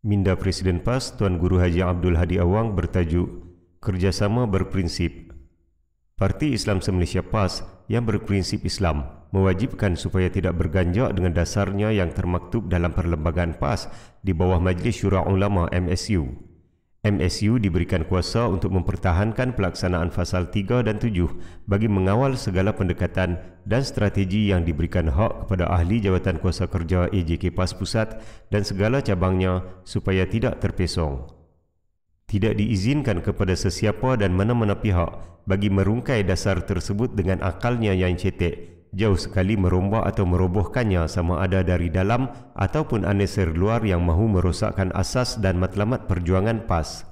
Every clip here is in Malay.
Minda Presiden PAS Tuan Guru Haji Abdul Hadi Awang bertajuk Kerjasama Berprinsip. Parti Islam Semalaysia PAS yang berprinsip Islam mewajibkan supaya tidak berganjak dengan dasarnya yang termaktub dalam perlembagaan PAS di bawah Majlis Syura Ulama MSU. MSU diberikan kuasa untuk mempertahankan pelaksanaan fasal 3 dan 7 bagi mengawal segala pendekatan dan strategi yang diberikan hak kepada ahli Jabatan Kuasa Kerja AJK PAS Pusat dan segala cabangnya supaya tidak terpesong. Tidak diizinkan kepada sesiapa dan mana-mana pihak bagi merungkai dasar tersebut dengan akalnya yang cetek jauh sekali merombak atau merobohkannya sama ada dari dalam ataupun aneser luar yang mahu merosakkan asas dan matlamat perjuangan PAS.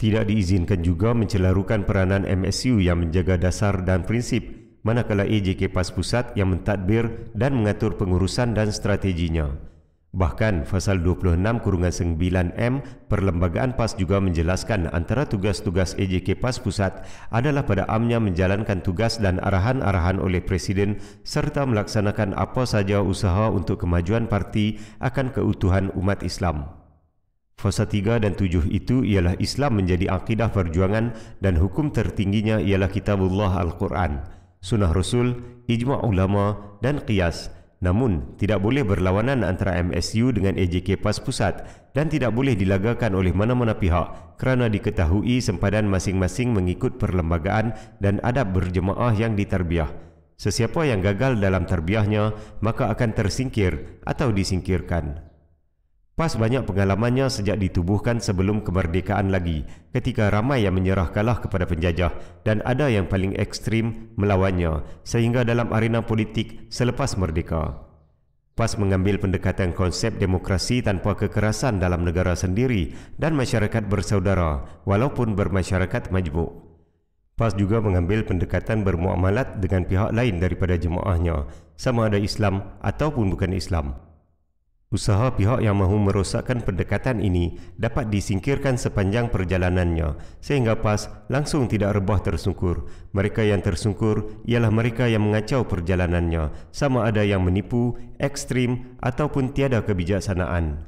Tidak diizinkan juga mencelarukan peranan MSU yang menjaga dasar dan prinsip manakala AJK PAS Pusat yang mentadbir dan mengatur pengurusan dan strateginya. Bahkan pasal 26 kurungan 9M, Perlembagaan PAS juga menjelaskan antara tugas-tugas EJK PAS Pusat adalah pada amnya menjalankan tugas dan arahan-arahan oleh Presiden serta melaksanakan apa saja usaha untuk kemajuan parti akan keutuhan umat Islam. Fasa 3 dan 7 itu ialah Islam menjadi akidah perjuangan dan hukum tertingginya ialah Kitabullah Al-Quran, Sunnah Rasul, Ijma' Ulama dan Qiyas – Namun, tidak boleh berlawanan antara MSU dengan AJK PAS Pusat dan tidak boleh dilagakan oleh mana-mana pihak kerana diketahui sempadan masing-masing mengikut perlembagaan dan adab berjemaah yang diterbiah. Sesiapa yang gagal dalam terbiahnya, maka akan tersingkir atau disingkirkan. PAS banyak pengalamannya sejak ditubuhkan sebelum kemerdekaan lagi ketika ramai yang menyerah kalah kepada penjajah dan ada yang paling ekstrim melawannya sehingga dalam arena politik selepas merdeka. PAS mengambil pendekatan konsep demokrasi tanpa kekerasan dalam negara sendiri dan masyarakat bersaudara walaupun bermasyarakat majmuk. PAS juga mengambil pendekatan bermuamalat dengan pihak lain daripada jemaahnya sama ada Islam ataupun bukan Islam. Usaha pihak yang mahu merosakkan pendekatan ini dapat disingkirkan sepanjang perjalanannya sehingga PAS langsung tidak rebah tersungkur. Mereka yang tersungkur ialah mereka yang mengacau perjalanannya sama ada yang menipu, ekstrim ataupun tiada kebijaksanaan.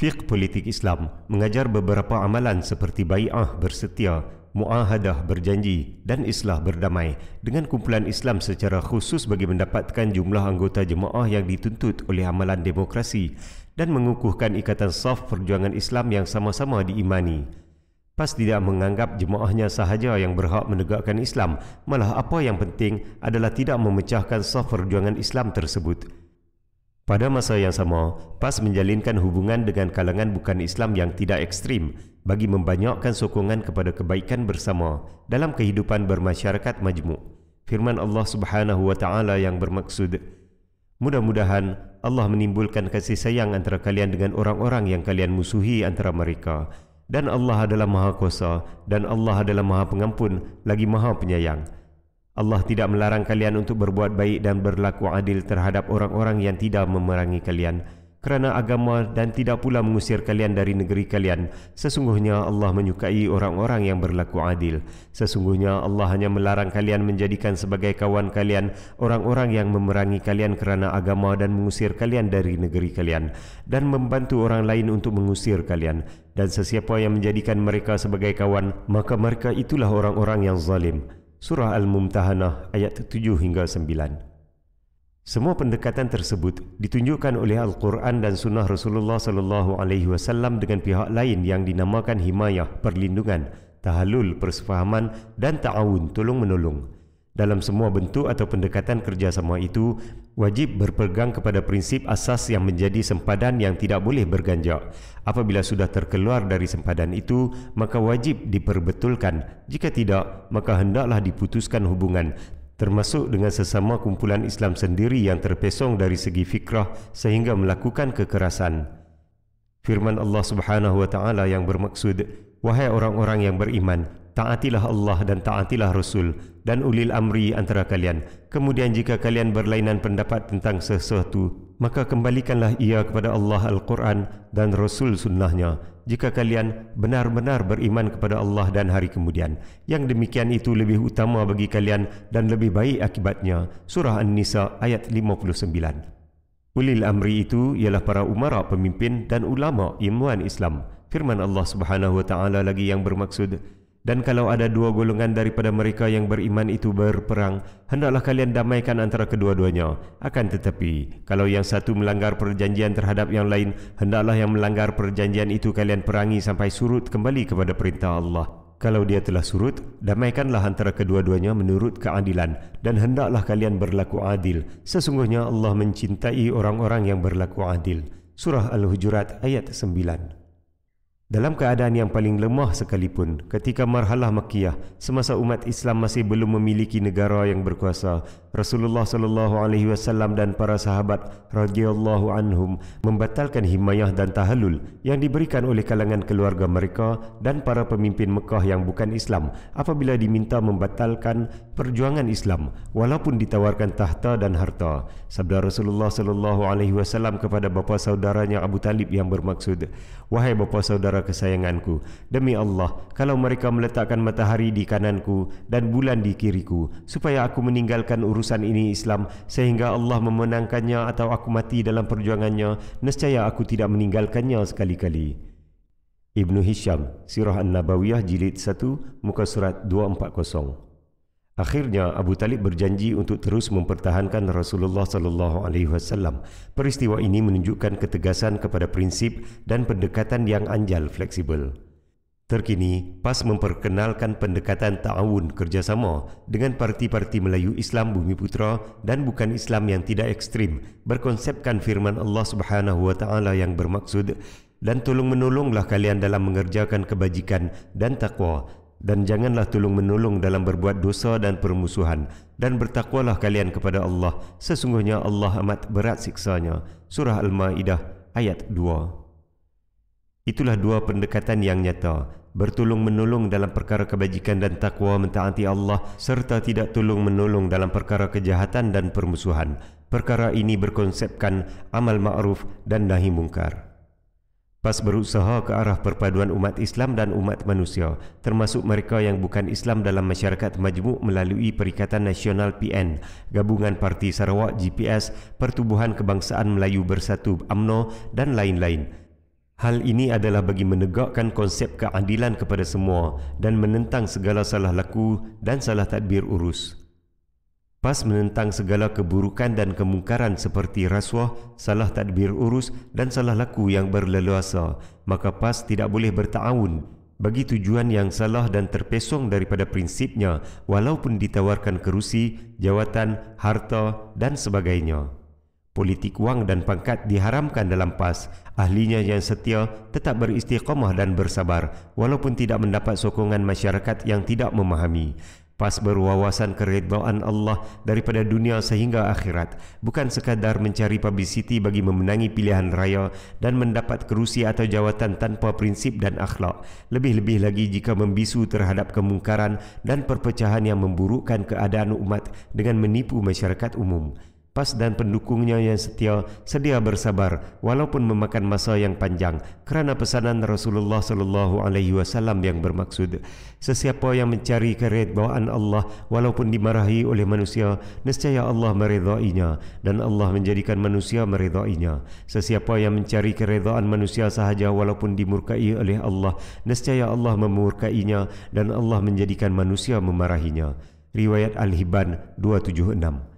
Fiqh politik Islam mengajar beberapa amalan seperti bai'ah bersetia, muahadah berjanji dan islah berdamai dengan kumpulan Islam secara khusus bagi mendapatkan jumlah anggota jemaah yang dituntut oleh amalan demokrasi dan mengukuhkan ikatan saf perjuangan Islam yang sama-sama diimani. PAS tidak menganggap jemaahnya sahaja yang berhak menegakkan Islam, malah apa yang penting adalah tidak memecahkan saf perjuangan Islam tersebut. Pada masa yang sama, PAS menjalinkan hubungan dengan kalangan bukan Islam yang tidak ekstrim, bagi membanyakkan sokongan kepada kebaikan bersama dalam kehidupan bermasyarakat majmuk. Firman Allah Subhanahu wa taala yang bermaksud Mudah-mudahan Allah menimbulkan kasih sayang antara kalian dengan orang-orang yang kalian musuhi antara mereka dan Allah adalah Maha Kuasa dan Allah adalah Maha Pengampun lagi Maha Penyayang. Allah tidak melarang kalian untuk berbuat baik dan berlaku adil terhadap orang-orang yang tidak memerangi kalian kerana agama dan tidak pula mengusir kalian dari negeri kalian. Sesungguhnya Allah menyukai orang-orang yang berlaku adil. Sesungguhnya Allah hanya melarang kalian menjadikan sebagai kawan kalian orang-orang yang memerangi kalian kerana agama dan mengusir kalian dari negeri kalian dan membantu orang lain untuk mengusir kalian. Dan sesiapa yang menjadikan mereka sebagai kawan, maka mereka itulah orang-orang yang zalim. Surah Al-Mumtahanah ayat 7 hingga 9. Semua pendekatan tersebut ditunjukkan oleh Al-Quran dan Sunnah Rasulullah Sallallahu Alaihi Wasallam dengan pihak lain yang dinamakan himayah, perlindungan, tahalul, persefahaman dan ta'awun, tolong menolong. Dalam semua bentuk atau pendekatan kerjasama itu, wajib berpegang kepada prinsip asas yang menjadi sempadan yang tidak boleh berganjak. Apabila sudah terkeluar dari sempadan itu, maka wajib diperbetulkan. Jika tidak, maka hendaklah diputuskan hubungan, termasuk dengan sesama kumpulan Islam sendiri yang terpesong dari segi fikrah sehingga melakukan kekerasan. Firman Allah Subhanahu wa taala yang bermaksud wahai orang-orang yang beriman taatilah Allah dan taatilah Rasul dan ulil amri antara kalian kemudian jika kalian berlainan pendapat tentang sesuatu maka kembalikanlah ia kepada Allah Al-Quran dan Rasul sunnahnya jika kalian benar-benar beriman kepada Allah dan hari kemudian. Yang demikian itu lebih utama bagi kalian dan lebih baik akibatnya. Surah An-Nisa ayat 59. Ulil amri itu ialah para umara pemimpin dan ulama ilmuwan Islam. Firman Allah Subhanahu wa taala lagi yang bermaksud dan kalau ada dua golongan daripada mereka yang beriman itu berperang, hendaklah kalian damaikan antara kedua-duanya. Akan tetapi, kalau yang satu melanggar perjanjian terhadap yang lain, hendaklah yang melanggar perjanjian itu kalian perangi sampai surut kembali kepada perintah Allah. Kalau dia telah surut, damaikanlah antara kedua-duanya menurut keadilan dan hendaklah kalian berlaku adil. Sesungguhnya Allah mencintai orang-orang yang berlaku adil. Surah Al-Hujurat ayat 9 dalam keadaan yang paling lemah sekalipun, ketika marhalah Makkiyah, semasa umat Islam masih belum memiliki negara yang berkuasa, Rasulullah sallallahu alaihi wasallam dan para sahabat radhiyallahu anhum membatalkan himayah dan tahallul yang diberikan oleh kalangan keluarga mereka dan para pemimpin Mekah yang bukan Islam apabila diminta membatalkan perjuangan Islam walaupun ditawarkan tahta dan harta. Sabda Rasulullah sallallahu alaihi wasallam kepada bapa saudaranya Abu Talib yang bermaksud, "Wahai bapa saudara kesayanganku, demi Allah, kalau mereka meletakkan matahari di kananku dan bulan di kiriku supaya aku meninggalkan urusan urusan ini Islam sehingga Allah memenangkannya atau aku mati dalam perjuangannya nescaya aku tidak meninggalkannya sekali-kali Ibnu Hisham Sirah An-Nabawiyah jilid 1 muka surat 240 Akhirnya Abu Talib berjanji untuk terus mempertahankan Rasulullah sallallahu alaihi wasallam. Peristiwa ini menunjukkan ketegasan kepada prinsip dan pendekatan yang anjal fleksibel. Terkini, PAS memperkenalkan pendekatan ta'awun kerjasama dengan parti-parti Melayu Islam Bumi Putra dan bukan Islam yang tidak ekstrim berkonsepkan firman Allah Subhanahu Wa Taala yang bermaksud dan tolong menolonglah kalian dalam mengerjakan kebajikan dan takwa dan janganlah tolong menolong dalam berbuat dosa dan permusuhan dan bertakwalah kalian kepada Allah sesungguhnya Allah amat berat siksanya Surah Al-Ma'idah ayat 2 Itulah dua pendekatan yang nyata, bertolong-menolong dalam perkara kebajikan dan takwa mentaati Allah serta tidak tolong-menolong dalam perkara kejahatan dan permusuhan. Perkara ini berkonsepkan amal ma'ruf dan nahi mungkar. Pas berusaha ke arah perpaduan umat Islam dan umat manusia, termasuk mereka yang bukan Islam dalam masyarakat majmuk melalui Perikatan Nasional PN, Gabungan Parti Sarawak GPS, Pertubuhan Kebangsaan Melayu Bersatu AMNO dan lain-lain. Hal ini adalah bagi menegakkan konsep keadilan kepada semua dan menentang segala salah laku dan salah tadbir urus. PAS menentang segala keburukan dan kemungkaran seperti rasuah, salah tadbir urus dan salah laku yang berleluasa, maka PAS tidak boleh bertahun bagi tujuan yang salah dan terpesong daripada prinsipnya walaupun ditawarkan kerusi, jawatan, harta dan sebagainya. Politik wang dan pangkat diharamkan dalam PAS. Ahlinya yang setia tetap beristiqamah dan bersabar walaupun tidak mendapat sokongan masyarakat yang tidak memahami. PAS berwawasan keredhaan Allah daripada dunia sehingga akhirat bukan sekadar mencari publicity bagi memenangi pilihan raya dan mendapat kerusi atau jawatan tanpa prinsip dan akhlak. Lebih-lebih lagi jika membisu terhadap kemungkaran dan perpecahan yang memburukkan keadaan umat dengan menipu masyarakat umum. PAS dan pendukungnya yang setia sedia bersabar walaupun memakan masa yang panjang kerana pesanan Rasulullah sallallahu alaihi wasallam yang bermaksud sesiapa yang mencari keridhaan Allah walaupun dimarahi oleh manusia nescaya Allah meridhainya dan Allah menjadikan manusia meridhainya sesiapa yang mencari keridhaan manusia sahaja walaupun dimurkai oleh Allah nescaya Allah memurkainya dan Allah menjadikan manusia memarahinya riwayat Al-Hibban 276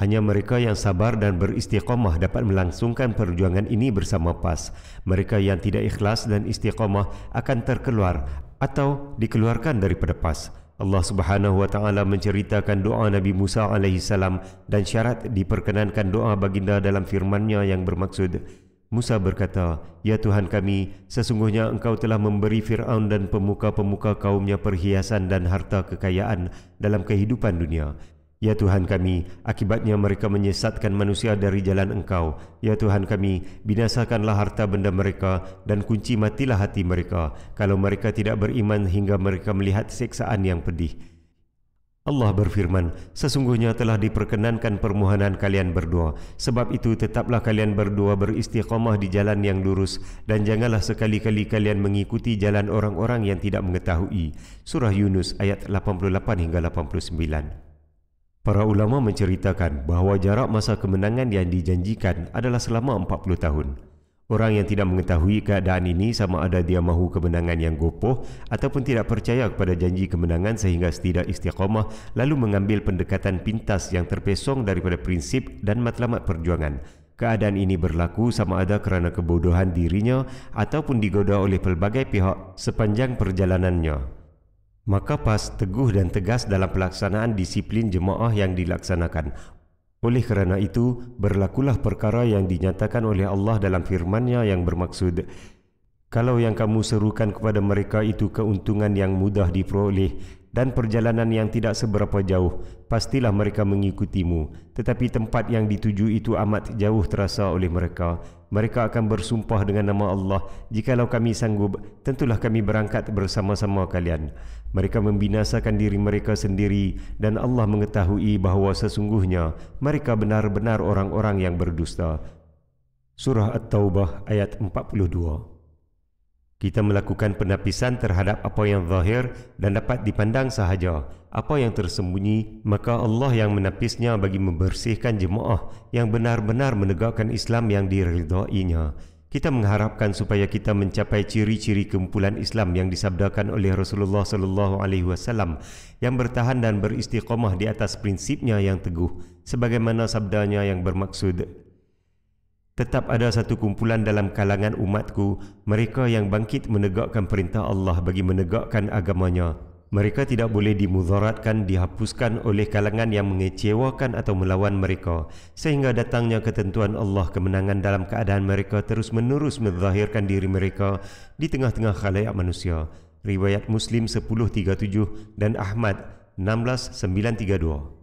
hanya mereka yang sabar dan beristiqomah dapat melangsungkan perjuangan ini bersama PAS. Mereka yang tidak ikhlas dan istiqomah akan terkeluar atau dikeluarkan daripada PAS. Allah Subhanahu wa taala menceritakan doa Nabi Musa alaihi salam dan syarat diperkenankan doa baginda dalam firman-Nya yang bermaksud Musa berkata, "Ya Tuhan kami, sesungguhnya Engkau telah memberi Firaun dan pemuka-pemuka kaumnya perhiasan dan harta kekayaan dalam kehidupan dunia. Ya Tuhan kami, akibatnya mereka menyesatkan manusia dari jalan Engkau. Ya Tuhan kami, binasakanlah harta benda mereka dan kunci matilah hati mereka kalau mereka tidak beriman hingga mereka melihat siksaan yang pedih. Allah berfirman, sesungguhnya telah diperkenankan permohonan kalian berdua. Sebab itu tetaplah kalian berdua beristiqamah di jalan yang lurus dan janganlah sekali-kali kalian mengikuti jalan orang-orang yang tidak mengetahui. Surah Yunus ayat 88 hingga 89. Para ulama menceritakan bahawa jarak masa kemenangan yang dijanjikan adalah selama 40 tahun. Orang yang tidak mengetahui keadaan ini sama ada dia mahu kemenangan yang gopoh ataupun tidak percaya kepada janji kemenangan sehingga setidak istiqamah lalu mengambil pendekatan pintas yang terpesong daripada prinsip dan matlamat perjuangan. Keadaan ini berlaku sama ada kerana kebodohan dirinya ataupun digoda oleh pelbagai pihak sepanjang perjalanannya. Maka PAS teguh dan tegas dalam pelaksanaan disiplin jemaah yang dilaksanakan. Oleh kerana itu, berlakulah perkara yang dinyatakan oleh Allah dalam firman-Nya yang bermaksud Kalau yang kamu serukan kepada mereka itu keuntungan yang mudah diperoleh, dan perjalanan yang tidak seberapa jauh, pastilah mereka mengikutimu. Tetapi tempat yang dituju itu amat jauh terasa oleh mereka. Mereka akan bersumpah dengan nama Allah, jikalau kami sanggup, tentulah kami berangkat bersama-sama kalian. Mereka membinasakan diri mereka sendiri dan Allah mengetahui bahawa sesungguhnya mereka benar-benar orang-orang yang berdusta. Surah At-Taubah ayat 42 kita melakukan penapisan terhadap apa yang zahir dan dapat dipandang sahaja. Apa yang tersembunyi, maka Allah yang menapisnya bagi membersihkan jemaah yang benar-benar menegakkan Islam yang diridainya. Kita mengharapkan supaya kita mencapai ciri-ciri kumpulan Islam yang disabdakan oleh Rasulullah sallallahu alaihi wasallam yang bertahan dan beristiqamah di atas prinsipnya yang teguh sebagaimana sabdanya yang bermaksud tetap ada satu kumpulan dalam kalangan umatku mereka yang bangkit menegakkan perintah Allah bagi menegakkan agamanya mereka tidak boleh dimudaratkan dihapuskan oleh kalangan yang mengecewakan atau melawan mereka sehingga datangnya ketentuan Allah kemenangan dalam keadaan mereka terus-menerus menzahirkan diri mereka di tengah-tengah khalayak manusia riwayat Muslim 1037 dan Ahmad 16932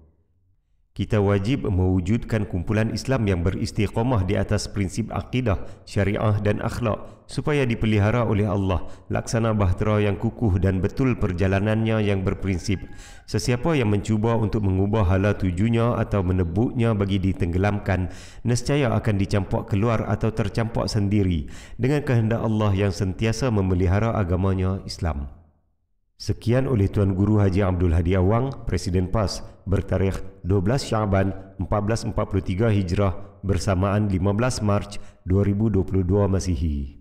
kita wajib mewujudkan kumpulan Islam yang beristiqamah di atas prinsip akidah, syariah dan akhlak supaya dipelihara oleh Allah, laksana bahtera yang kukuh dan betul perjalanannya yang berprinsip. Sesiapa yang mencuba untuk mengubah hala tujunya atau menebuknya bagi ditenggelamkan, nescaya akan dicampak keluar atau tercampak sendiri dengan kehendak Allah yang sentiasa memelihara agamanya Islam. Sekian oleh Tuan Guru Haji Abdul Hadi Awang, Presiden PAS, bertarikh 12 Syaban 1443 Hijrah bersamaan 15 Mac 2022 Masihi.